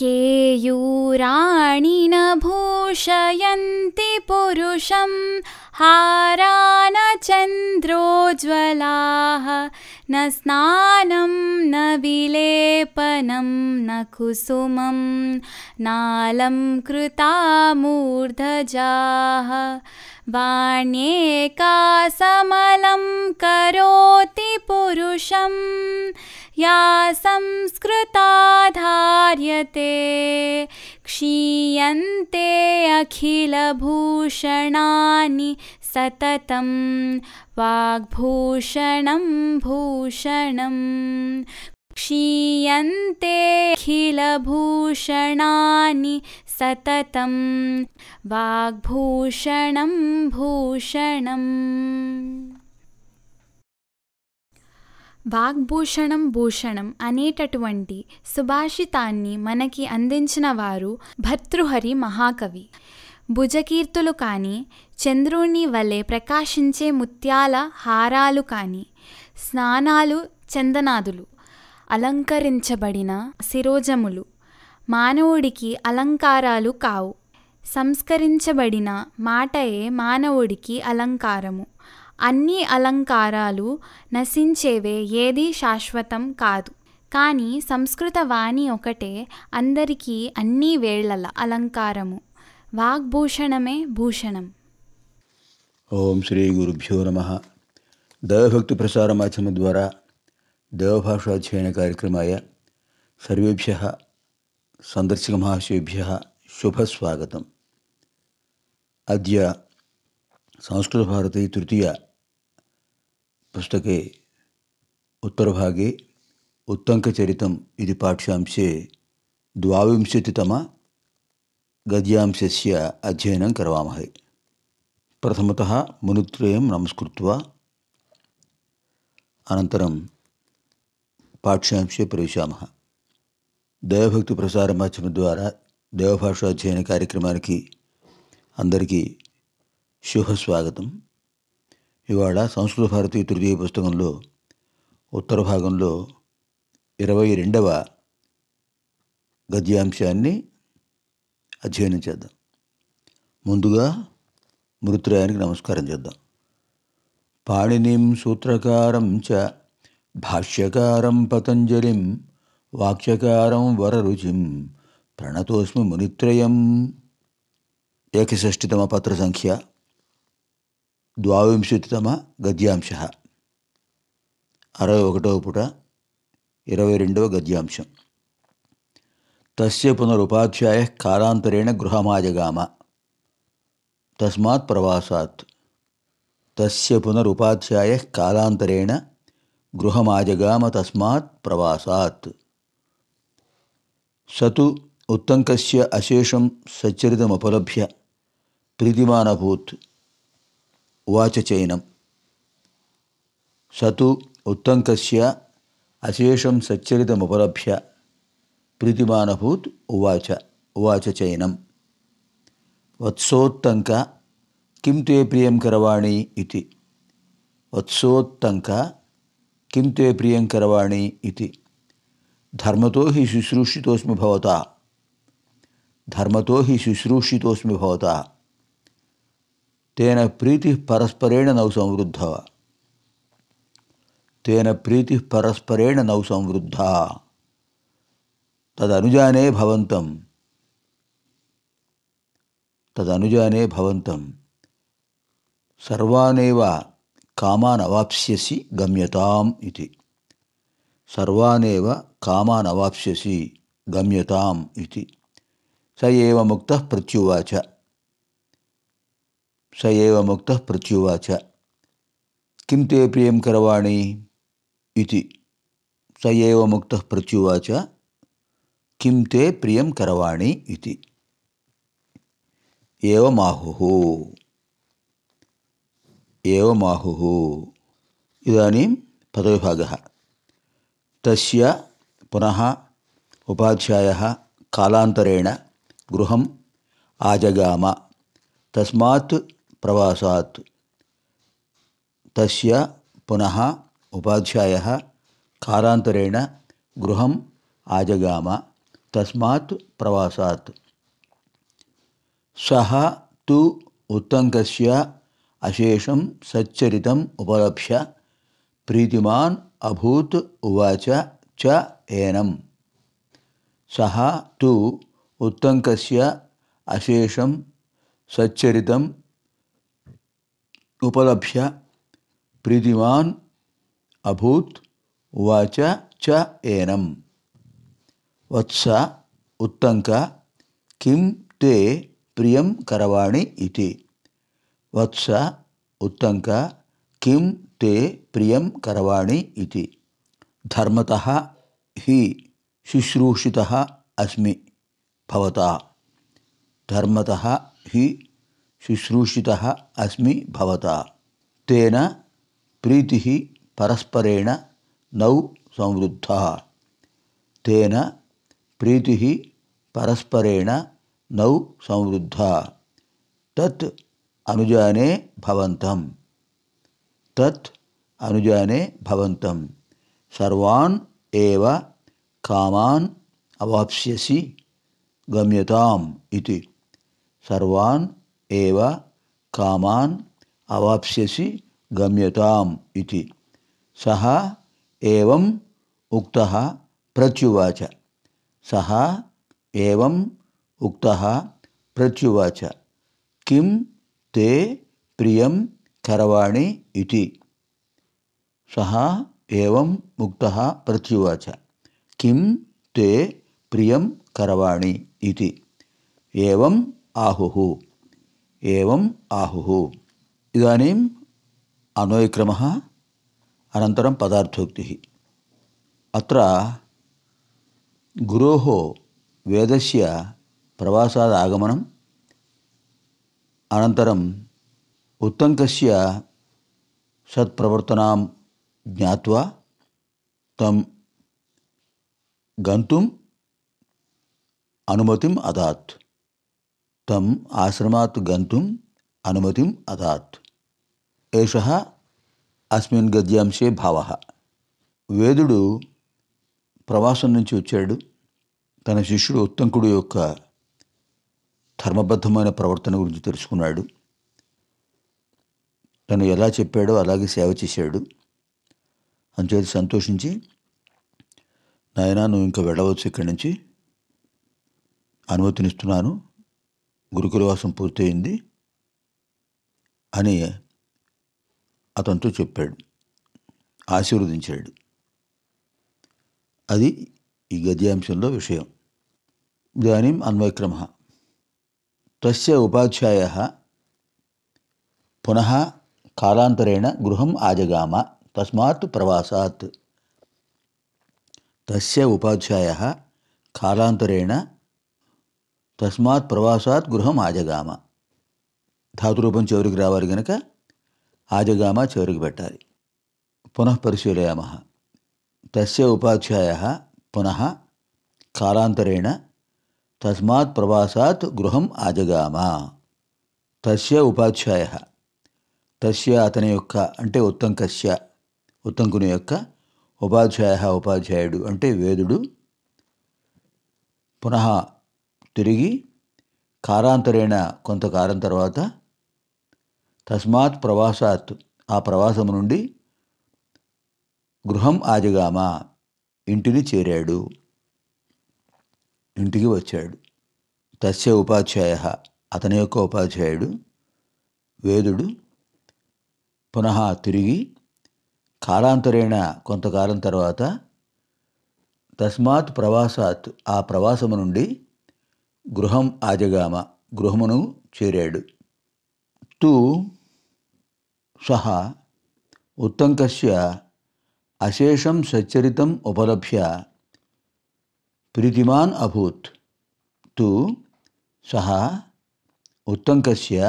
केयूराणि न भूषयन्ति पुरुषं हारा न चन्द्रोज्ज्वलाः न स्नानं न विलेपनं न कुसुमं नालं कृता मूर्धजाः वाण्येका समलं करोति पुरुषम् या संस्कृताधार्यते क्षीयन्ते अखिलभूषणानि सततं वाग्भूषणं भूषणम् क्षीयन्ते अखिलभूषणानि सततं वाग्भूषणं भूषणम् వాగ్భూషణం భూషణం అనేటటువంటి సుభాషితాన్ని మనకి అందించిన వారు భర్తృహరి మహాకవి భుజకీర్తులు కానీ చంద్రుణ్ణి వలె ప్రకాశించే ముత్యాల హారాలు కానీ స్నానాలు చందనాదులు అలంకరించబడిన శిరోజములు మానవుడికి అలంకారాలు కావు సంస్కరించబడిన మాటయే మానవుడికి అలంకారము అన్ని అలంకారాలు నశించేవే ఏది శాశ్వతం కాదు కానీ సంస్కృత వాణి ఒకటే అందరికీ అన్ని వేళల అలంకారము వాగ్భూషణమే భూషణం ఓం శ్రీ గురుభ్యో నమ దేవభక్తి ప్రసార మాధ్యమ ద్వారా దేవభాషాధ్యయన కార్యక్రమాయ సర్వేభ్య సందర్శక మహాశేభ్య శుభస్వాగతం అద్య సంస్కృతభారతి తృతీయ पुस्तके उत्तरभागे उत्तङ्कचरितम् इति पाठ्यांशे द्वाविंशतितमगद्यांशस्य अध्ययनं करवामहे प्रथमतः मुनित्रयं नमस्कृत्वा అనంతరం పాఠ్యాంశే ప్రవేశామహ దైవభక్తి ప్రసార మాధ్యమం ద్వారా దైవభాషాధ్యయన కార్యక్రమానికి అందరికీ శుభస్వాగతం ఇవాళ సంస్కృత భారతి తృతీయ పుస్తకంలో ఉత్తర భాగంలో ఇరవై రెండవ గద్యాంశాన్ని అధ్యయనం చేద్దాం ముందుగా మృతురాయానికి నమస్కారం చేద్దాం పాణినిం సూత్రకారం చ భాష్యకారం పతంజలిం వాక్యకారం వరరుచిం ప్రణతోస్మి మునిత్రయం ఏకషష్టితమ పత్ర సంఖ్య द्वांशतितम गद्यांश अरवेटव पुट इरव रेडव गद्यांश तुनरुपाध्याय कालांतरेण गृहमाजगाम तस्मा प्रवासा तुनरुपाध्याय कालांतरेण गृहमाजगाम तस्मा प्रवासा सतु उत्तंक अशेषं सच्चरितमुपलभ्य प्रीतिमानभूत् उवाच स तो उत्तङ्कस्य अशेषं सच्चरितमुपलभ्य प्रीतिमानभूत् उवाच उवाच चैनं वत्सोत्तङ्क किं ते प्रियं करवाणि इति किं ते प्रियं करवाणि हि शुश्रूषिस्मता भवता धर्मतो हि शुश्रूषिस्मता भवता తేన ప్రీతి పరస్పరేణ నౌ సంవృద్ధ తేన ప్రీతి పరస్పరేణ నౌ సంవృద్ధ తదనుజానే భవంతం తదనుజానే భవంతం సర్వానేవ కామాన్ అవాప్స్యసి గమ్యతాం ఇది సర్వానేవ కామాన్ అవాప్స్యసి గమ్యతాం ఇది స ఏ ముక్త ప్రత్యువాచ స ఏవ ముక్త ప్రత్యువాచ కిం తే ప్రియం కరవాణి ఇది స ఏవ ముక్త ప్రత్యువాచ కిం తే ప్రియం కరవాణి ఇది ఏమాహు ఏమాహు ఇదానీం పదవిభాగ తస్య ఉపాధ్యాయ కాళాంతరేణ గృహం ఆజగామ తస్మాత్ ప్రవాసాత్ తస్య పునః ఉపాధ్యాయ కారాంతరేణ గృహం ఆజగామ తస్మాత్ ప్రవాసాత్ సహ తు ఉత్తంకస్య అశేషం సచ్చరితం ఉపలభ్య ప్రీతిమాన్ అభూత్ ఉవాచ చ ఏనం సహ తు ఉత్తంకస్య అశేషం సచ్చరితం उपलभ्य प्रीतिवान अभूत वाच च एनम वत्स उत्तंक किं ते प्रियं करवाणी इति वत्स उत्तंक किं ते प्रियं करवाणी इति धर्मतः हि शुश्रूषितः अस्मि भवता धर्मतः हि शुश्रूषितः अस्मि भवता तेन प्रीति परस्परेण नौ संवृद्धः तेन प्रीति परस्परेण नौ संवृद्धा तत् अनुजाने भवन्तं तत् अनुजाने भवन्तं सर्वान् एव कामान् अवाप्स्यसि गम्यताम् इति सर्वान् एव कामान् अवाप्स्यसि गम्यताम् इति सः एवम् उक्तः प्रत्युवाच सः एवम् उक्तः प्रत्युवाच किं ते प्रियं करवाणि इति सः एवम् उक्तः प्रत्युवाच किं ते प्रियं करवाणि इति एवम् आहुः एवम् आहुः इदानीम् अन्वयक्रमः अनन्तरं पदार्थोक्तिः अत्र गुरोः वेदस्य प्रवासाद् आगमनम् अनन्तरम् उत्तङ्कस्य सत्प्रवर्तनां ज्ञात्वा तं गन्तुम् अनुमतिम् अदात् తమ్ ఆశ్రమాత్ గంతుం అనుమతిం అదాత్ ఏష అస్మిన్ గద్యాంశే భావ వేదుడు ప్రవాసం నుంచి వచ్చాడు తన శిష్యుడు ఉత్తంకుడు యొక్క ధర్మబద్ధమైన ప్రవర్తన గురించి తెలుసుకున్నాడు తను ఎలా చెప్పాడో అలాగే సేవ చేశాడు అంచేది సంతోషించి నాయన నువ్వు ఇంకా వెళ్ళవచ్చు ఇక్కడి నుంచి అనుమతినిస్తున్నాను గురుకులవాసం పూర్తయింది అని అతనితో చెప్పాడు ఆశీర్వదించాడు అది ఈ గద్యాంశంలో విషయం ఇదానీ అన్వయక్రమ తస్య ఉపాధ్యాయ పునః కాలాంతరేణ గృహం ఆజగామ తస్మాత్ ప్రవాసాత్ తస్య ఉపాధ్యాయ కాలాంతరేణ తస్మాత్ ప్రవాసాత్ గృహం ఆజగామ ధాతురూపం చివరికి రావాలి గనక ఆజగామ చివరికి పెట్టాలి పునః పరిశీలయామ తస్య ఉపాధ్యాయ పునః కాలాంతరేణ తస్మాత్ ప్రవాసాత్ గృహం ఆజగామ తస్య ఉపాధ్యాయ తస్య అతని యొక్క అంటే ఉత్తంకస్య ఉత్తంకుని యొక్క ఉపాధ్యాయ ఉపాధ్యాయుడు అంటే వేదుడు పునః తిరిగి కారాంతరైన కొంతకాలం తర్వాత తస్మాత్ ప్రవాసాత్ ఆ ప్రవాసము నుండి గృహం ఆజగామ ఇంటిని చేరాడు ఇంటికి వచ్చాడు తస్య ఉపాధ్యాయ అతని యొక్క ఉపాధ్యాయుడు వేదుడు పునః తిరిగి కాలాంతరేణ కొంతకాలం తర్వాత తస్మాత్ ప్రవాసాత్ ఆ ప్రవాసము నుండి గృహం ఆజగామ గృహమును చేరాడు తూ సహా ఉత్తంకస్య అశేషం సచ్చరితం ఉపలభ్య ప్రీతిమాన్ అభూత్ తు సహా ఉత్తంకస్య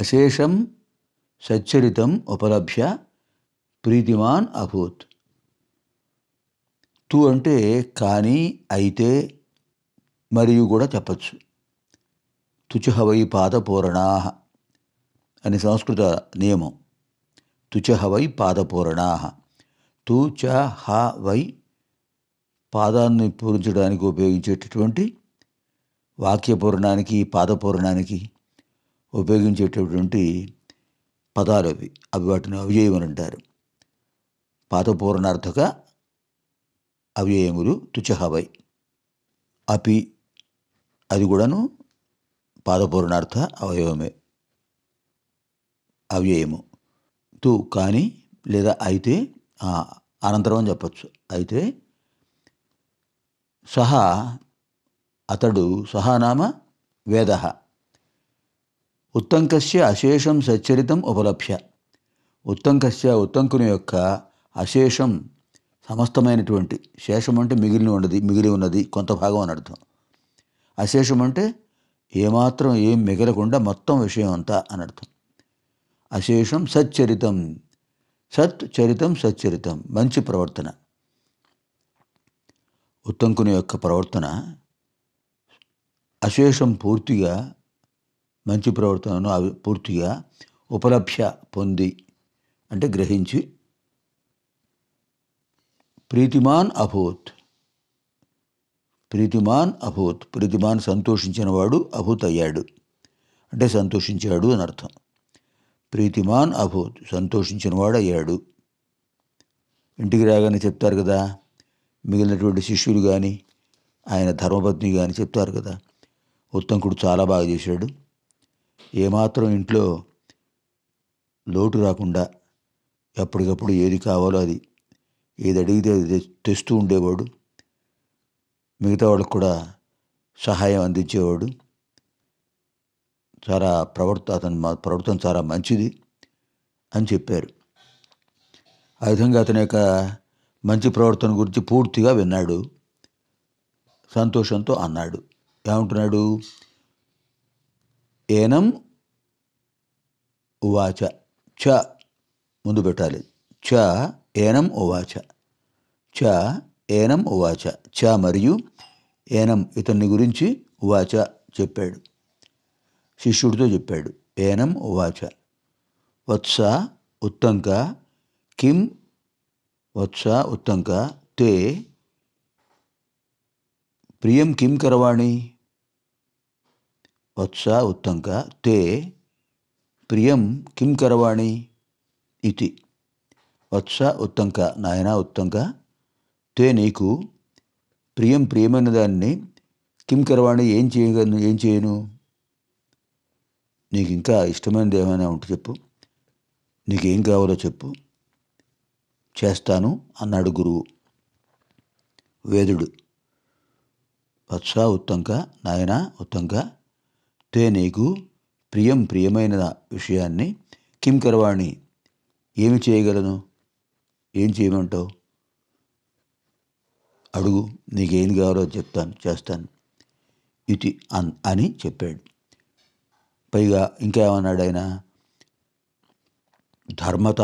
అశేషం సచ్చరితం ఉపలభ్య ప్రీతిమాన్ అభూత్ తు అంటే కానీ అయితే మరియు కూడా చెప్పచ్చు తుచహవై పాదపూరణా అని సంస్కృత నియమం తుచహవై పాదపూరణా తు చ హ వై పాదాన్ని పూరించడానికి ఉపయోగించేటటువంటి వాక్యపూరణానికి పాదపూరణానికి ఉపయోగించేటటువంటి పదాలు అవి అవి వాటిని అవ్యయములు అంటారు పాదపూరణార్థక అవ్యయములు తుచహవై అపి అది కూడాను పాదపూర్ణార్థ అవయవమే అవ్యయము తు కానీ లేదా అయితే అనంతరం అని చెప్పచ్చు అయితే సహా అతడు సహానామ వేద ఉత్తంకస్య అశేషం సచ్చరితం ఉపలభ్య ఉత్తంకస్య ఉత్తంకుని యొక్క అశేషం సమస్తమైనటువంటి శేషం అంటే మిగిలిన ఉన్నది మిగిలి ఉన్నది కొంత భాగం అని అర్థం అశేషం అంటే ఏమాత్రం ఏం మిగలకుండా మొత్తం విషయం అంతా అని అర్థం అశేషం సచ్చరితం సత్ చరితం సచ్చరితం మంచి ప్రవర్తన ఉత్తంకుని యొక్క ప్రవర్తన అశేషం పూర్తిగా మంచి ప్రవర్తనను అవి పూర్తిగా ఉపలభ్య పొంది అంటే గ్రహించి ప్రీతిమాన్ అభూత్ ప్రీతిమాన్ అభూత్ ప్రీతిమాన్ సంతోషించినవాడు అభూత్ అయ్యాడు అంటే సంతోషించాడు అని అర్థం ప్రీతిమాన్ అభూత్ సంతోషించినవాడు అయ్యాడు ఇంటికి రాగానే చెప్తారు కదా మిగిలినటువంటి శిష్యులు కానీ ఆయన ధర్మపత్ని కానీ చెప్తారు కదా ఉత్తంకుడు చాలా బాగా చేశాడు ఏమాత్రం ఇంట్లో లోటు రాకుండా ఎప్పటికప్పుడు ఏది కావాలో అది ఏది అడిగితే అది తెస్తూ ఉండేవాడు మిగతా వాళ్ళకు కూడా సహాయం అందించేవాడు చాలా ప్రవర్త అతను ప్రవర్తన చాలా మంచిది అని చెప్పారు ఆ విధంగా అతని యొక్క మంచి ప్రవర్తన గురించి పూర్తిగా విన్నాడు సంతోషంతో అన్నాడు ఏమంటున్నాడు ఏనం ఉవాచ చ ముందు పెట్టాలి చ ఏనం ఉవాచ చ ఏనం ఉవాచ చ మరియు ఏనం ఇతన్ని గురించి ఉవాచ చెప్పాడు శిష్యుడితో చెప్పాడు ఏనం ఉవాచ వత్స ఉత్తంక కిం వత్స ఉత్తంక తే ప్రియం కిం కరవాణి వత్స ఉత్తంక తే ప్రియం కిం కరవాణి ఇది వత్స ఉత్తంక నాయనా ఉత్తంక తే నీకు ప్రియం ప్రియమైన దాన్ని కిమ్ కరవాణి ఏం చేయగలను ఏం చేయను నీకు ఇంకా ఇష్టమైనది ఏమైనా ఉంటే చెప్పు నీకేం కావాలో చెప్పు చేస్తాను అన్నాడు గురువు వేదుడు వత్స ఉత్తంక నాయన ఉత్తంక తే నీకు ప్రియం ప్రియమైన విషయాన్ని కిం కరవాణి ఏమి చేయగలను ఏం చేయమంటావు అడుగు నీకేం కావాలో చెప్తాను చేస్తాను ఇది అన్ అని చెప్పాడు పైగా ఇంకా ఏమన్నాడు ఆయన ధర్మత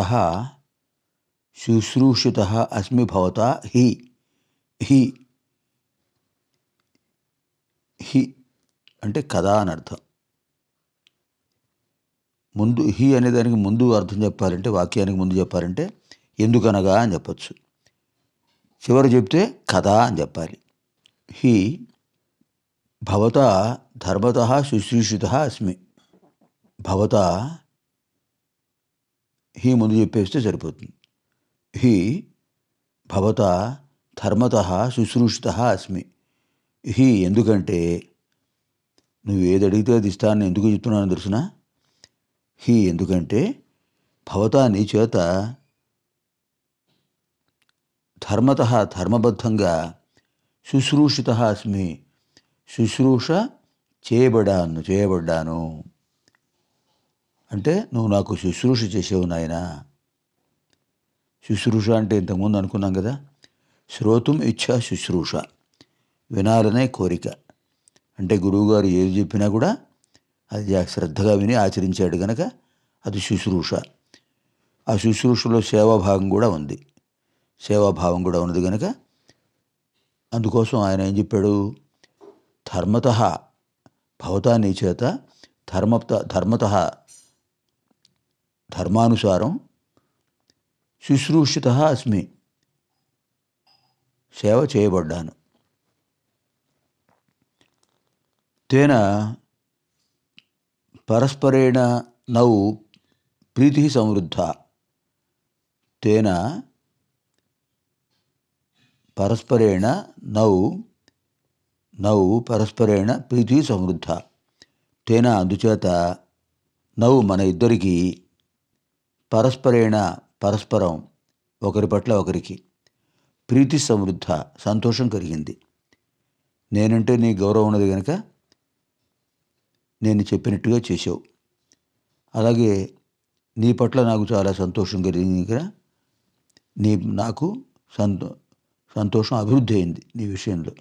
శుశ్రూషిత అస్మి భవత హి హి హి అంటే కథ అని అర్థం ముందు హి అనే దానికి ముందు అర్థం చెప్పాలంటే వాక్యానికి ముందు చెప్పాలంటే ఎందుకనగా అని చెప్పచ్చు చివరి చెప్తే కథ అని చెప్పాలి హి భవత ధర్మత శుశ్రూషిత అస్మి భవత హి ముందు చెప్పేస్తే సరిపోతుంది హి భవత ధర్మత శుశ్రూషిత అస్మి హి ఎందుకంటే నువ్వు ఏది అడిగితే అది ఇస్తానని ఎందుకు చెప్తున్నాను తెలుసిన హి ఎందుకంటే భవత నీ చేత ధర్మత ధర్మబద్ధంగా శుశ్రూషిత అస్మి శుశ్రూష చేయబడాను చేయబడ్డాను అంటే నువ్వు నాకు శుశ్రూష చేసేవు నాయన శుశ్రూష అంటే ఇంతకుముందు అనుకున్నాం కదా శ్రోతం ఇచ్చా శుశ్రూష వినాలనే కోరిక అంటే గురువుగారు ఏది చెప్పినా కూడా అది శ్రద్ధగా విని ఆచరించాడు గనక అది శుశ్రూష ఆ శుశ్రూషలో సేవాభాగం కూడా ఉంది సేవాభావం కూడా ఉన్నది కనుక అందుకోసం ఆయన ఏం చెప్పాడు ధర్మత భవతా నీ చేత ధర్మత ధర్మత ధర్మానుసారం శుశ్రూషిత అస్మి సేవ చేయబడ్డాను తేన పరస్పరేణ నౌ ప్రీతి సమృద్ధ తేన పరస్పరేణ నౌ నౌ పరస్పరేణ ప్రీతి సమృద్ధ తేన అందుచేత నౌ మన ఇద్దరికి పరస్పరేణ పరస్పరం ఒకరి పట్ల ఒకరికి ప్రీతి సమృద్ధ సంతోషం కలిగింది నేనంటే నీ గౌరవం ఉన్నది కనుక నేను చెప్పినట్టుగా చేసావు అలాగే నీ పట్ల నాకు చాలా సంతోషం కలిగింది నీ నాకు సంతో సంతోషం అభివృద్ధి అయింది నీ విషయంలో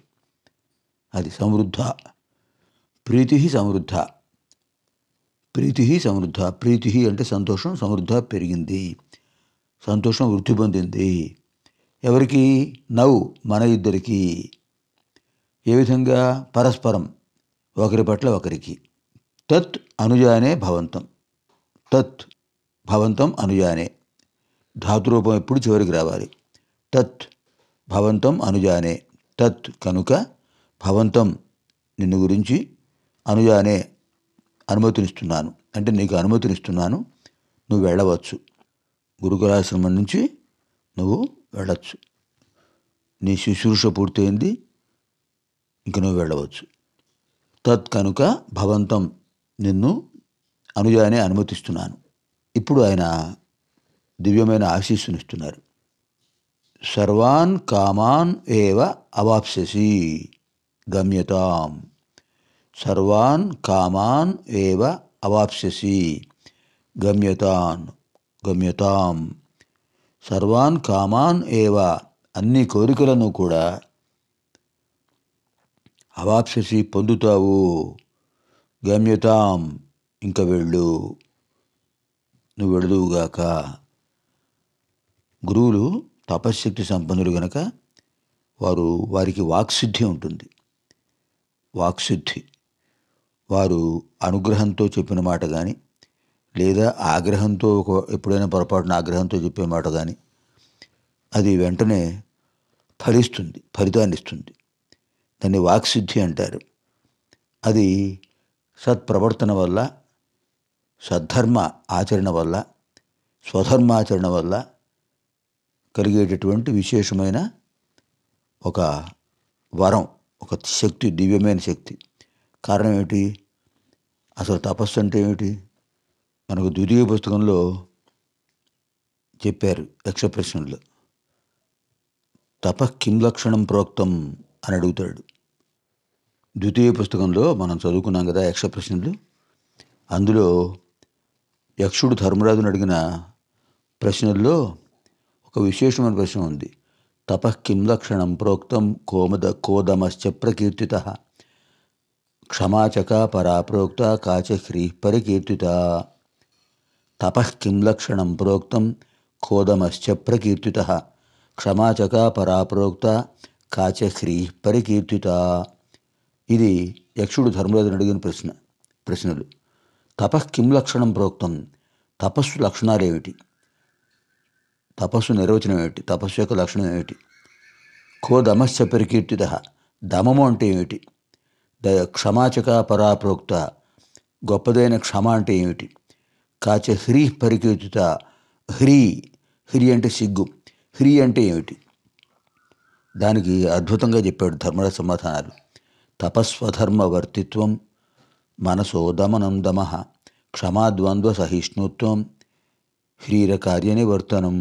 అది సమృద్ధ ప్రీతి సమృద్ధ ప్రీతి సమృద్ధ ప్రీతి అంటే సంతోషం సమృద్ధ పెరిగింది సంతోషం వృద్ధి పొందింది ఎవరికి నవ్వు మన ఇద్దరికి ఏ విధంగా పరస్పరం ఒకరి పట్ల ఒకరికి తత్ అనుజానే భవంతం తత్ భవంతం అనుజానే ధాతురూపం ఎప్పుడు చివరికి రావాలి తత్ భవంతం అనుజానే తత్ కనుక భవంతం నిన్ను గురించి అనుజానే అనుమతినిస్తున్నాను అంటే నీకు అనుమతినిస్తున్నాను నువ్వు వెళ్ళవచ్చు గురుకులాశ్రమం నుంచి నువ్వు వెళ్ళచ్చు నీ శుశ్రూష పూర్తయింది ఇంక నువ్వు వెళ్ళవచ్చు తత్ కనుక భవంతం నిన్ను అనుజానే అనుమతిస్తున్నాను ఇప్పుడు ఆయన దివ్యమైన ఆశీస్సునిస్తున్నారు సర్వాన్ కామాన్ ఏవ అవాప్స్యసి గమ్యతాం సర్వాన్ కామాన్ ఏవ అవాప్స్యసి గమ్యతాన్ గమ్యతాం సర్వాన్ కామాన్ ఏవ అన్ని కోరికలను కూడా అవాప్ససి పొందుతావు గమ్యతాం ఇంక వెళ్ళు నువ్వు వెళదువుగాక గురువులు తపశ్శక్తి సంపన్నులు గనక వారు వారికి వాక్సిద్ధి ఉంటుంది వాక్సిద్ధి వారు అనుగ్రహంతో చెప్పిన మాట కానీ లేదా ఆగ్రహంతో ఒక ఎప్పుడైనా పొరపాటున ఆగ్రహంతో చెప్పే మాట కానీ అది వెంటనే ఫలిస్తుంది ఫలితాన్ని ఇస్తుంది దాన్ని వాక్సిద్ధి అంటారు అది సత్ప్రవర్తన వల్ల సద్ధర్మ ఆచరణ వల్ల స్వధర్మాచరణ వల్ల కలిగేటటువంటి విశేషమైన ఒక వరం ఒక శక్తి దివ్యమైన శక్తి కారణం ఏమిటి అసలు తపస్సు అంటే ఏమిటి మనకు ద్వితీయ పుస్తకంలో చెప్పారు యక్ష ప్రశ్నలో తప కిం లక్షణం ప్రోక్తం అని అడుగుతాడు ద్వితీయ పుస్తకంలో మనం చదువుకున్నాం కదా యక్ష ప్రశ్నలు అందులో యక్షుడు ధర్మరాజును అడిగిన ప్రశ్నల్లో ఒక విశేషమైన ప్రశ్న ఉంది తపఃకిం కిం లక్షణం ప్రోక్తం కోమద కోదమశ్చ ప్రకీర్తిత క్షమాచక పరా ప్రోక్త కాచ హ్రీ పరికీర్తిత తపఃకిం కిం లక్షణం ప్రోక్తం కోదమశ్చ ప్రకీర్తిత క్షమాచక పరా ప్రోక్త కాచ హ్రీ పరికీర్తిత ఇది యక్షుడు ధర్మరాజు అడిగిన ప్రశ్న ప్రశ్నలు తపఃకిం కిం లక్షణం ప్రోక్తం తపస్సు లక్షణాలేమిటి తపస్సు నిర్వచనం ఏమిటి తపస్సు యొక్క లక్షణం ఏమిటి కో దమశ్చ పరికీర్తిత దమము అంటే ఏమిటి ద క్షమాచక పరాప్రోక్త గొప్పదైన క్షమ అంటే ఏమిటి కాచ హ్రీ పరికీర్తిత హ్రీ హ్రీ అంటే సిగ్గు హ్రీ అంటే ఏమిటి దానికి అద్భుతంగా చెప్పాడు ధర్మరాజ సమాధానాలు తపస్వధర్మ వర్తిత్వం మనసో దమనం దమ క్షమాద్వంద్వ సహిష్ణుత్వం శరీరకార్యనివర్తనం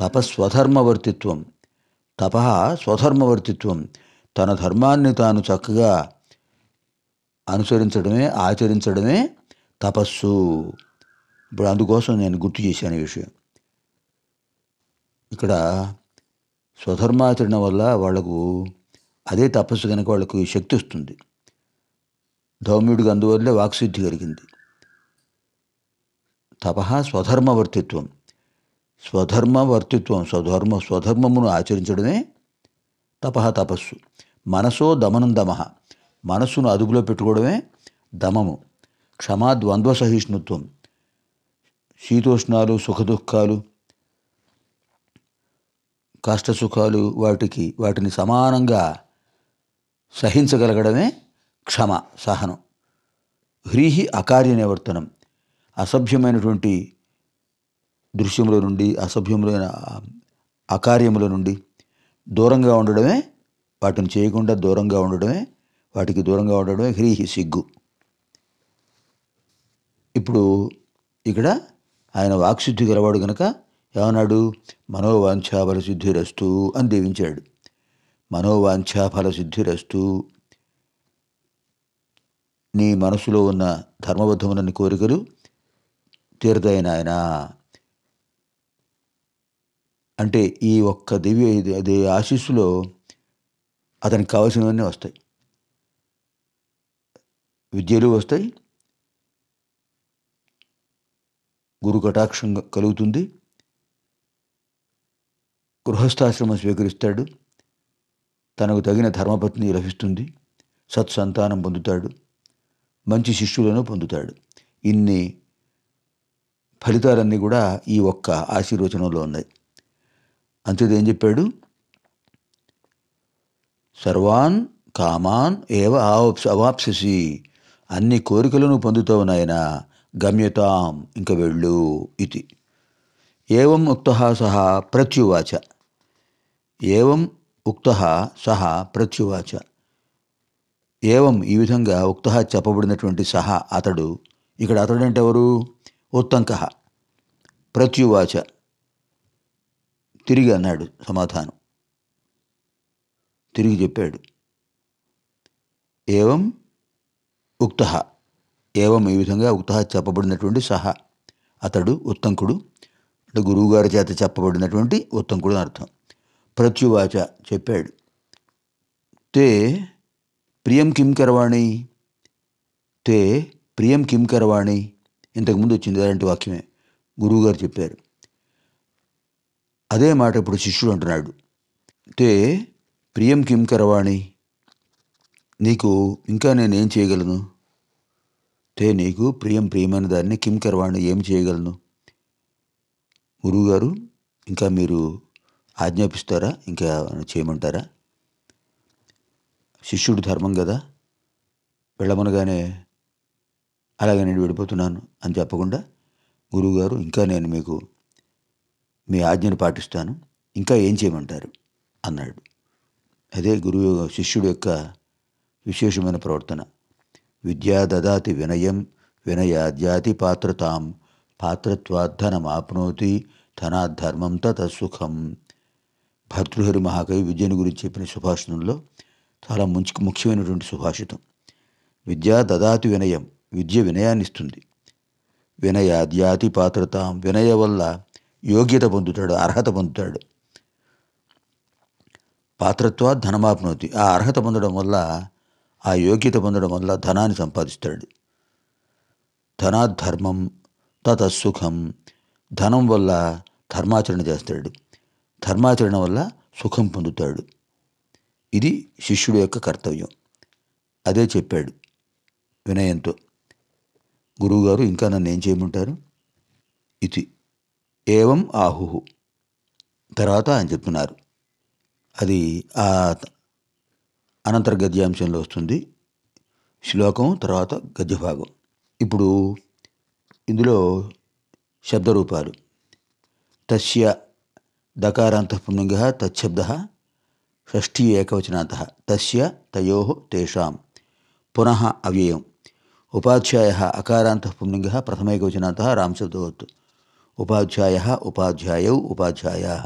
తపస్వధర్మవర్తిత్వం తప స్వధర్మవర్తిత్వం తన ధర్మాన్ని తాను చక్కగా అనుసరించడమే ఆచరించడమే తపస్సు ఇప్పుడు అందుకోసం నేను గుర్తు చేశాను ఈ విషయం ఇక్కడ స్వధర్మాచరణ వల్ల వాళ్లకు అదే తపస్సు కనుక వాళ్ళకు శక్తి వస్తుంది ధౌమ్యుడికి అందువల్లే వాక్సిద్ధి కలిగింది తప స్వధర్మవర్తిత్వం స్వధర్మవర్తిత్వం స్వధర్మ స్వధర్మమును ఆచరించడమే తప తపస్సు మనసో దమనం దమహ మనస్సును అదుపులో పెట్టుకోవడమే దమము క్షమా ద్వంద్వ సహిష్ణుత్వం శీతోష్ణాలు సుఖదుఖాలు కష్టసుఖాలు వాటికి వాటిని సమానంగా సహించగలగడమే క్షమ సహనం హ్రీహి అకార్య నివర్తనం అసభ్యమైనటువంటి దృశ్యముల నుండి అసభ్యములైన అకార్యముల నుండి దూరంగా ఉండడమే వాటిని చేయకుండా దూరంగా ఉండడమే వాటికి దూరంగా ఉండడమే హ్రీహి సిగ్గు ఇప్పుడు ఇక్కడ ఆయన వాక్సిద్ధి గలవాడు కనుక ఏమన్నాడు మనోవాంఛా రస్తు అని దీవించాడు మనోవాంఛా రస్తు నీ మనసులో ఉన్న ధర్మబద్ధములని కోరికలు తీరదాయి ఆయన అంటే ఈ ఒక్క దివ్య అది ఆశీస్సులో అతనికి కావాల్సినవన్నీ వస్తాయి విద్యలు వస్తాయి గురు కటాక్షం కలుగుతుంది గృహస్థాశ్రమం స్వీకరిస్తాడు తనకు తగిన ధర్మపత్ని లభిస్తుంది సత్సంతానం పొందుతాడు మంచి శిష్యులను పొందుతాడు ఇన్ని ఫలితాలన్నీ కూడా ఈ ఒక్క ఆశీర్వచనంలో ఉన్నాయి అంతేది ఏం చెప్పాడు సర్వాన్ కామాన్ ఏవ అవాప్ససి అన్ని కోరికలను పొందుతావు నాయన గమ్యతాం ఇంక వెళ్ళు ఇది ఏవం ఉక్త సహా ప్రత్యువాచ ఏవం ఉక్త సహా ప్రత్యువాచ ఏవం ఈ విధంగా ఉక్త చెప్పబడినటువంటి సహా అతడు ఇక్కడ అతడంటే ఎవరు ఉత్తంక ప్రత్యువాచ తిరిగి అన్నాడు సమాధానం తిరిగి చెప్పాడు ఏవం ఉక్త ఏవం ఈ విధంగా ఉక్త చెప్పబడినటువంటి సహా అతడు ఉత్తంకుడు అంటే గురువుగారి చేత చెప్పబడినటువంటి ఉత్తంకుడు అర్థం ప్రత్యువాచ చెప్పాడు తే ప్రియం కిం కరవాణి తే ప్రియం కిం కరవాణి ఇంతకుముందు వచ్చింది అలాంటి వాక్యమే గురువుగారు చెప్పారు అదే మాట ఇప్పుడు శిష్యుడు అంటున్నాడు తే ప్రియం కిం కరవాణి నీకు ఇంకా నేనేం చేయగలను తే నీకు ప్రియం ప్రియమైన దాన్ని కిం కరవాణి ఏం చేయగలను గురువుగారు ఇంకా మీరు ఆజ్ఞాపిస్తారా ఇంకా చేయమంటారా శిష్యుడు ధర్మం కదా వెళ్ళమనగానే అలాగే నేను విడిపోతున్నాను అని చెప్పకుండా గురువుగారు ఇంకా నేను మీకు మీ ఆజ్ఞను పాటిస్తాను ఇంకా ఏం చేయమంటారు అన్నాడు అదే గురువు శిష్యుడు యొక్క విశేషమైన ప్రవర్తన విద్యా దదాతి వినయం వినయాద్యాతి పాత్రతాం పాత్రత్వాద్ధనం ఆప్నోతి ధనాధర్మం తతసుఖం భర్తృహరి మహాకవి విద్యను గురించి చెప్పిన సుభాషితంలో చాలా ముంచి ముఖ్యమైనటువంటి సుభాషితం విద్యా దదాతి వినయం విద్య వినయాన్నిస్తుంది జాతి పాత్రత వినయ వల్ల యోగ్యత పొందుతాడు అర్హత పొందుతాడు పాత్రత్వ ధనమాప్నోతి ఆ అర్హత పొందడం వల్ల ఆ యోగ్యత పొందడం వల్ల ధనాన్ని సంపాదిస్తాడు ధనాధర్మం తత సుఖం ధనం వల్ల ధర్మాచరణ చేస్తాడు ధర్మాచరణ వల్ల సుఖం పొందుతాడు ఇది శిష్యుడు యొక్క కర్తవ్యం అదే చెప్పాడు వినయంతో గురువుగారు ఇంకా నన్ను ఏం చేయమంటారు ఇది ఏవం ఆహుహు తర్వాత ఆయన చెప్తున్నారు అది ఆ అనంతర గద్యాంశంలో వస్తుంది శ్లోకం తర్వాత గద్యభాగం ఇప్పుడు ఇందులో శబ్దరూపాలు తస్య దకారాంత తశబ్ద షష్ఠీ ఏకవచనాంత తస్య తయో తేషాం పునః అవ్యయం उपाध्याय अकारात उपाध्यायः अकारान्तः पुल्लिङ्गः प्रथमैकवचनान्तः उपाध्याय उपाध्यायः उपाध्यायौ उपाध्यायाः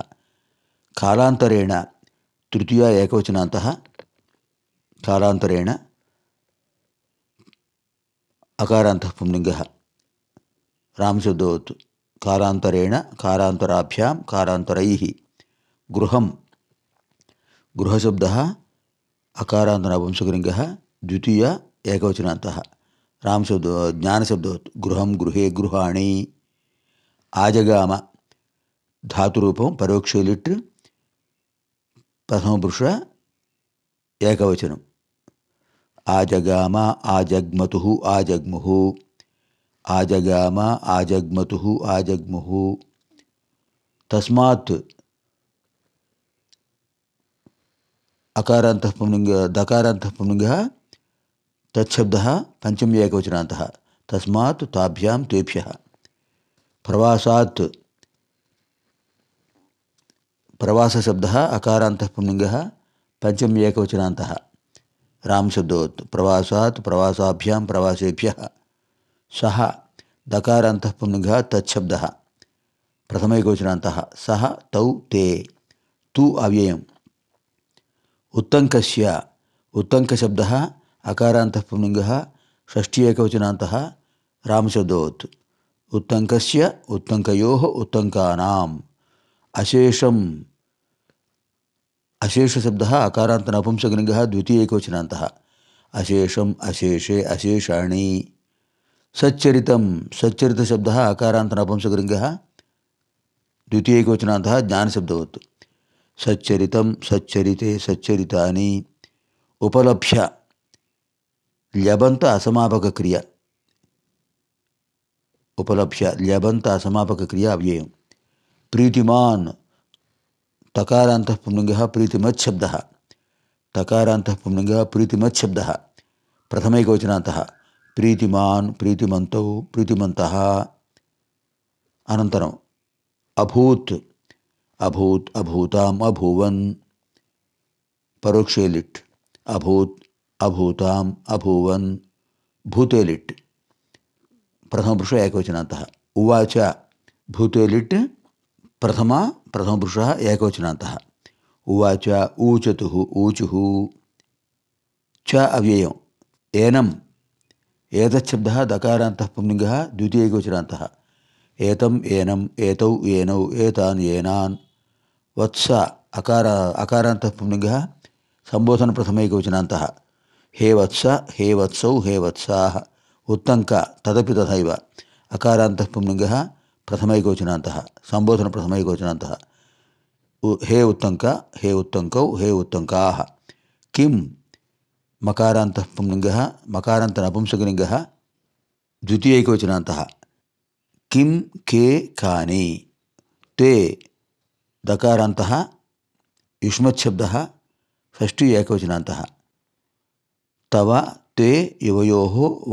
कालान्तरेण तृतीया एकवचनान्तः कालान्तरेण अकारान्तः पुल्लिङ्गः कालांतरेण कालान्तरेण कालान्तराभ्यां गृह गृहशब्द अकारात अकारान्तनपुंसकलिङ्गः द्वितीय एकवचनाथ राम शब्द ज्ञान शब्द गृहम गृहे गृहाणी आजगाम धातुप परोक्ष लिट् प्रथम पुरुष एकवचनम आजगाम आजग्मतु आजग्मु आजगाम आजग्मतु आजग्मु तस्मा अकारातपुंग दकारातपुंग तत्शब्द पंचमी एकवचनान्तः तस्मात् ताभ्यां तेभ्य प्रवासा प्रवासशब्द अकारातपुंग पुंलिङ्गः पंचमी एकवचनान्तः रामशब्दवत् प्रवासात् प्रवासाभ्यां प्रवासेभ्यः सः दकारान्तः पुंलिङ्गः तच्छब्दः प्रथमैकवचनान्तः सः तौ ते तु अव्ययम् उत्तङ्कस्य उत्तङ्कशब्दः अकारान्तः पुंग षष्ठी रामशब्दवत् उत्तंक उत्तंको उत्तंका अशेषम अशेषशब्दः अकारान्त नपुंसकलिङ्गः द्वितीय एकवचनान्तः अशेषम् अशेषे अशेषाणि सच्चरत सच्चरितशब्दः अकारात नपुंसकलिङ्गः द्वितीय एकवचनान्तः ज्ञानशब्दवत् सच्चरत सच्चरते सच्चरितानि उपलभ्य ल्यबंत असमापक क्रिया उपलक्ष्य ल्यबंत असमापक क्रिया अव्यय प्रीतिमान तकारांत पुंलिंग प्रीतिमत् शब्द तकारांत पुंलिंग प्रीतिमत् शब्द प्रथमैकवचनांत प्रीतिमान प्रीतिमंतौ प्रीतिमन्तः अनन्तरम् अभूत् परोक्षे लिट् अभूत अभूताम अभूवन भूतेलिट प्रथमपुरुष एकवचनातः उवाच भूतेलिट प्रथमा प्रथमपुरुषः एकवचनातः उवाच ऊचतुः ऊचु च अव्ययम् एनम् एतच्छब्दः दकारान्तः पुंलिङ्गः द्वितीयैकवचनान्तः एतम् एनम एतौ एनौ एतान् एनान् वत्स अकार संबोधन प्रथम सम्बोधनप्रथमैकवचनान्तः हे वत्स हे वत्सौ हे वत्सा उत्तंक तदपि तथैव अकारान्तः पुंलिङ्गः संबोधन सम्बोधनप्रथमैकोचनान्तः हे उत्तङ्क हे उत्तङ्कौ हे उत्तङ्काः किं मकारान्तः पुंलिङ्गः मकारान्तनपुंसकलिङ्गः द्वितीयैकवचनान्तः किं के कानि ते दकारान्तः युष्मच्छब्दः षष्ठी एकवचनान्तः తవ తే యువయో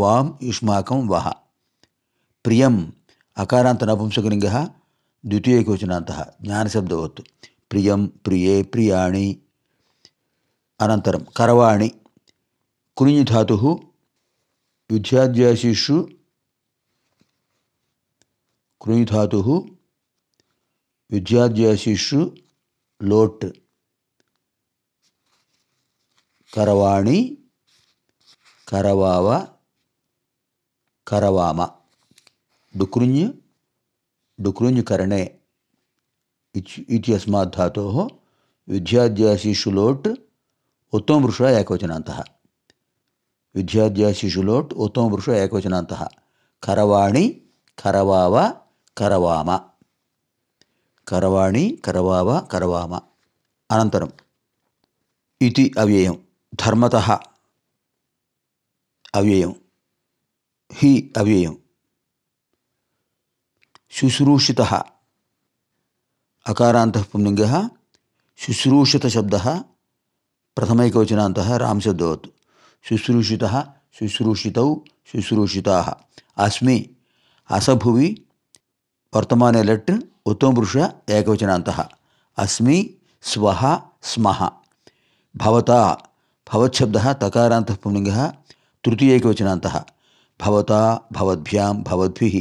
వాం యుష్మాకం వహ ప్రియం అకారాంత నపుంసకలింగ ద్వితీయకోచనాంత జ్ఞానశబ్దవత్తు ప్రియం ప్రియే ప్రియాణి అనంతరం కరవాణి కుని ధాతు విద్యాధ్యాసీషు కుని ధాతు విద్యాధ్యాసీషు లోట్ కరవాణి கரவாவா கரவாமா डुक्रुञ् डुक्रुञ्करणे इच् इत्यस्मात् धातोः उत्तम लोट् उत्तमवृष एकवचनान्तः विध्याद्यासिषु लोट् उत्तमवृष एकवचनान्तः करवाणि करवाव करवाम करवाणि करवाव करवाम अनन्तरम् अव्यय अव्ययं धर्मतः अव्ययों ही अव्ययों शुश्रूषित अकारांत पुंलिंग शुश्रूषित शब्द प्रथमकवचनांत राम शब्दवत् शुश्रूषित शुश्रूषित शुश्रूषिता अस्मि असभुवि वर्तमाने लट् उत्तमपुरुष एकवचनांत अस्मि स्वः स्मः भवता भवच्छब्दः तकारान्तः पुंलिङ्गः तृतीयैकवचनान्तः भवता भवद्भ्यां भवद्भिः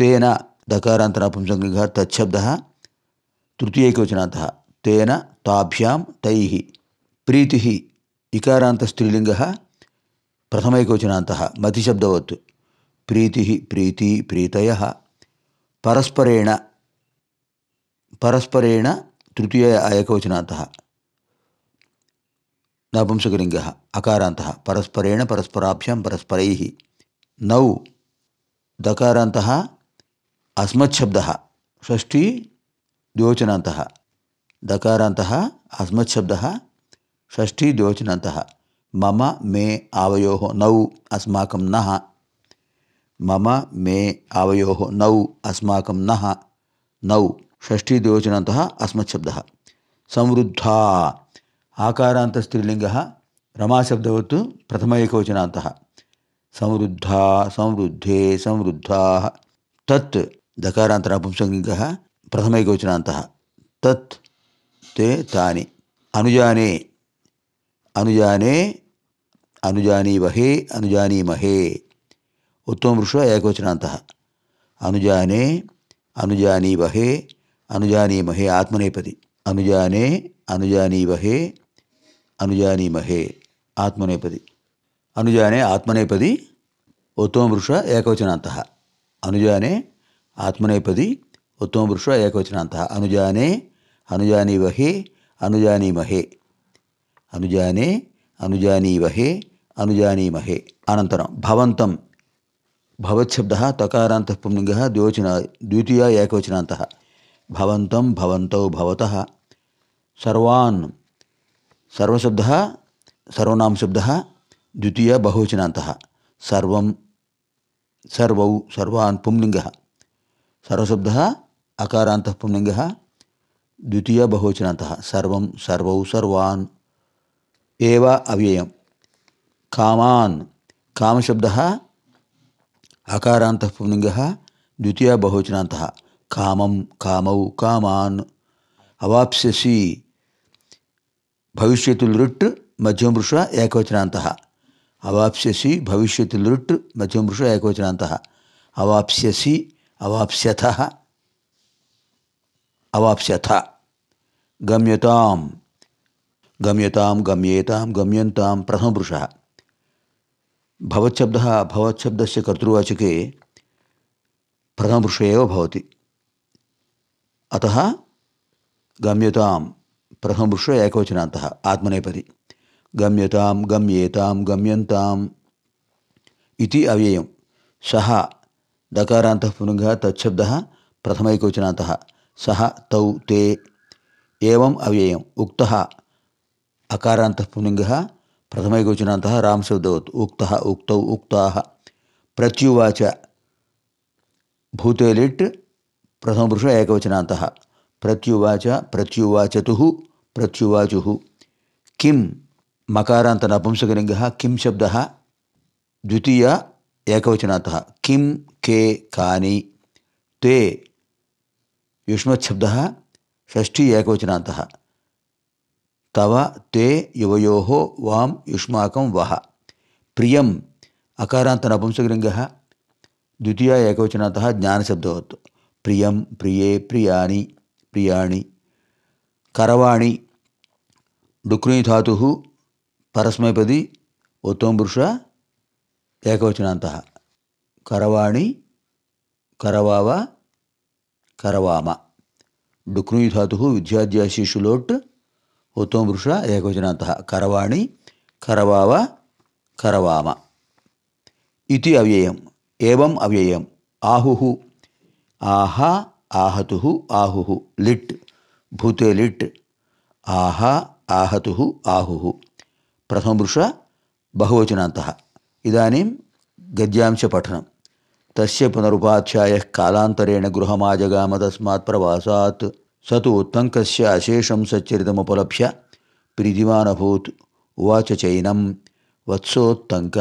तेन दकारान्तरापुंसकलिङ्गः तच्छब्दः तृतीयैकवचनान्तः तेन ताभ्यां तैः प्रीतिः इकारान्तस्त्रीलिङ्गः प्रथमैकवचनान्तः मतिशब्दवत् प्रीतिः प्रीति प्रीतयः परस्परेण परस्परेण तृतीय एकवचनान्तः नपुंसकलिंग अकारात परस्परेण परस्पराभ्यां परस्पर नौ दकारात अस्मत्शब्दः षष्ठी द्योचनान्तः दकारात अस्मत्शब्दः षष्ठी द्योचनान्तः मम मे आवयो नौ अस्माक मम मे आवयो नौ अस्माक नौ षष्ठी द्योचनान्तः अस्मत्शब्दः समृद्धा ఆకారాంత స్త్రీలింగ రమాశబ్దవత్తు ఏకవచనాంత సమృద్ధ సమృద్ధే సమృద్ధా తత్ దకారాంత ప్రథమ ఏకవచనాంత తత్ తే తాని అనుజానే అనుజానే అనుజానీవహే అనుజానీమహే ఉత్తమ పురుష ఏకవచనాంత అనుజానే అనుజానీవహే అనుజానీమహే ఆత్మనేపది అనుజానే అనుజానీవహే अनुजानीमहे आत्मनेपदी अनुजाने आत्मनेपदी उत्तम पुरुष एकवचनांत अनुजाने आत्मनेपदी उत्तम पुरुष एकवचनांत अनुजाने अनुजानी वहे अनुजानी महे अनुजाने अनुजानी वहे अनुजानीवहे अनुजानीमहे अनन्तरं भवन्तं भवत्शब्दः तकारान्तः पुंग द्विवचन द्वितीय एकवचनांत भवन्तं भवन्तौ भवतः सर्वान् सर्वशब्द सर्वनाम शब्द द्वितीय बहुवचना सर्व सर्व सर्वान् पुंलिंग सर्वशब्द अकारात पुंलिंग द्वितीय बहुवचना सर्व सर्व सर्वान् एव काम कामान् अकारात अकारान्तः द्वितीय बहुवचना कामं कामौ कामान् अवाप्स्यसि भविष्य लुट् मध्यमृष एकवचना अवाप्स्यसी भविष्य लुट् मध्यम मध्यमृष एकवचना अवाप्स्यसी अवाप्स्यथ अवाप्स्यथ गम्यता गम्यता गम्येता गम्यता प्रथमपुरुष भवशब्द भवशब्द से कर्तवाचके प्रथमपुरुष अतः गम्यता प्रथमपुरुष एकवचनान्तः आत्मनेपदि गम्यतां गम्येतां गम्यन्ताम् इति अव्ययं सः दकारान्तः पुनः तच्छब्दः प्रथमैकवचनान्तः सः तौ ते एवम् अव्ययम् उक्तः अकारान्तः पुनः प्रथमैकवचनान्तः रामशब्दवत् उक्तः उक्तौ उक्ताः प्रत्युवाच भूते लिट् प्रथमपुरुष एकवचनान्तः प्रत्युवाच प्रत्युवाचतु प्रत्युवाचु किं मकारांत नपुंसकिंग कि शब्द द्वितीय एकवचनाथ कि के कानि ते युष्मद षी तव ते युवो वाम युष्माक वह प्रिय अकारांत नपुंसकिंग द्वितीय एकवचनाथ ज्ञानशब्दवत् प्रिय प्रिय प्रियानी प्रियाणि करवाणी डुक्नी धातुः परस्मैपदी उत्तमपुरुष एकवचनान्तः करवाणी करवाव करवाम डुक्नी धातुः विद्याद्याशिषु लोट् उत्तमपुरुष एकवचनान्तः करवाणी करवाव करवाम इति अव्ययम् एवं अव्ययम् आहुः आहा आहतु आहु लिट् भूते लिट् आह आहतु आहु प्रथमपुरुष बहुवचनान्तः पठन गद्यांशपठनं तस्य पुनरुपाध्यायः गृह गृहमाजगाम तस्मा प्रवासा स तो उत्तंक अशेषं सच्चरितमुपलभ्य प्रीतिमानभूत् उवाच चैनम वत्सोत्तंक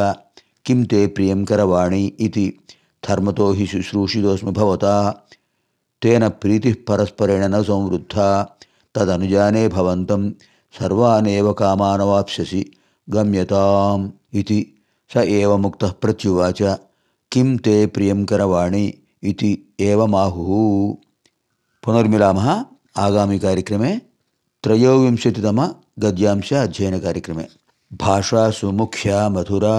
किं ते प्रियंकरवाणी करवाणी हि भवता తేన ప్రీతి పరస్పరేణ సంవృద్ధ తదనుజానే భవంతం సర్వానేవ కామానవాప్స్యసి గమ్యతాం ఇది స ముక్త ప్రత్యువాచ కిం తే ప్రియంకరవాణి కరవాణి ఇది ఏవమాహు పునర్మిలామः ఆగామి కార్యక్రమే త్రయోవింశతితమ గద్యాంశ అధ్యయన కార్యక్రమే భాషా సుముఖ్య మధురా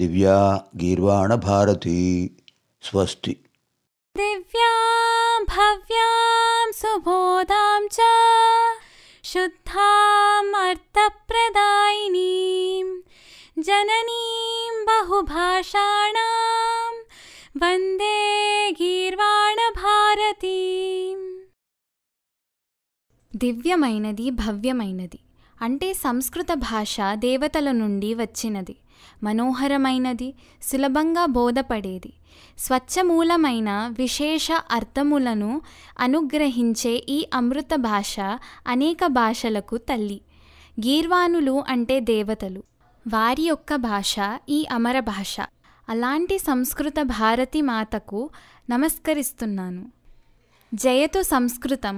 దివ్యా గీర్వాణ భారతి స్వస్తి దివ్యా భవ్యాం సుబోధాం చ శుద్ధాం అర్థప్రదాయినీం జననీం బహుభాషాణాం వందే గీర్వాణ భారతీం దివ్యమైనది భవ్యమైనది అంటే సంస్కృత భాష దేవతల నుండి వచ్చినది మనోహరమైనది సులభంగా బోధపడేది స్వచ్ఛమూలమైన విశేష అర్థములను అనుగ్రహించే ఈ అమృత భాష అనేక భాషలకు తల్లి గీర్వాణులు అంటే దేవతలు వారి యొక్క భాష ఈ అమర భాష అలాంటి సంస్కృత భారతి మాతకు నమస్కరిస్తున్నాను జయతు సంస్కృతం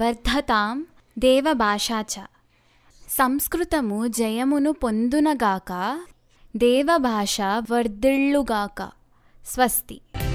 వర్ధతాం దేవభాషాచ సంస్కృతము జయమును పొందునగాక దేవభాష వర్ధిళ్ళుగాక स्वस्ति